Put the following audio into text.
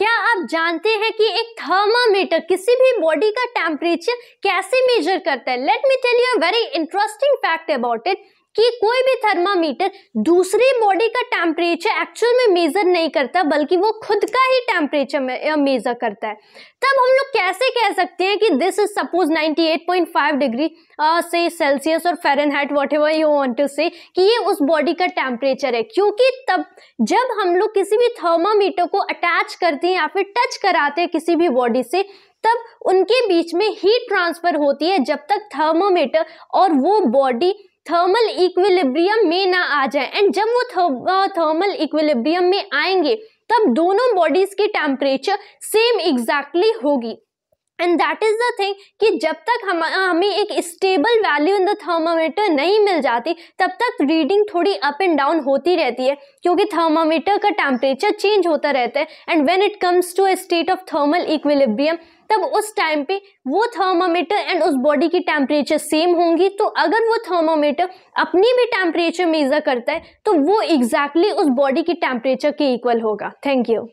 क्या आप जानते हैं कि एक थर्मामीटर किसी भी बॉडी का टेम्परेचर कैसे मेजर करता है let me tell you a very interesting fact about it कि कोई भी थर्मामीटर दूसरी बॉडी का टेम्परेचर एक्चुअल में मेज़र नहीं करता बल्कि वो खुद का ही टेम्परेचर मेज़र करता है तब हम लोग कैसे कह सकते हैं कि दिस इज सपोज 98.5 डिग्री से सेल्सियस और Fahrenheit whatever you want to say कि ये उस बॉडी का टेम्परेचर है क्योंकि तब जब हम लोग किसी भी थर्मामीटर को अटैच करते हैं या फिर टच कराते हैं किसी भी बॉडी से तब उनके बीच में हीट ट्रांसफ़र होती है जब तक थर्मोमीटर और वो बॉडी थर्मल इक्विलिब्रियम में ना आ जाए एंड जब वो थर्मल इक्विलिब्रियम में आएंगे तब दोनों बॉडीज की टेम्परेचर सेम एग्जैक्टली होगी and that is the thing कि जब तक हम हमें एक stable value in the thermometer नहीं मिल जाती तब तक रीडिंग थोड़ी अप एंड डाउन होती रहती है क्योंकि थर्मामीटर का टेम्परेचर चेंज होता रहता है and when it comes to a state of thermal equilibrium तब उस टाइम पे वो थर्मामीटर एंड उस बॉडी की टेम्परेचर सेम होंगी तो अगर वो थर्मामीटर अपनी भी टेम्परेचर मेज़र करता है तो वो एग्जैक्टली exactly उस बॉडी की टेम्परेचर के इक्वल होगा थैंक यू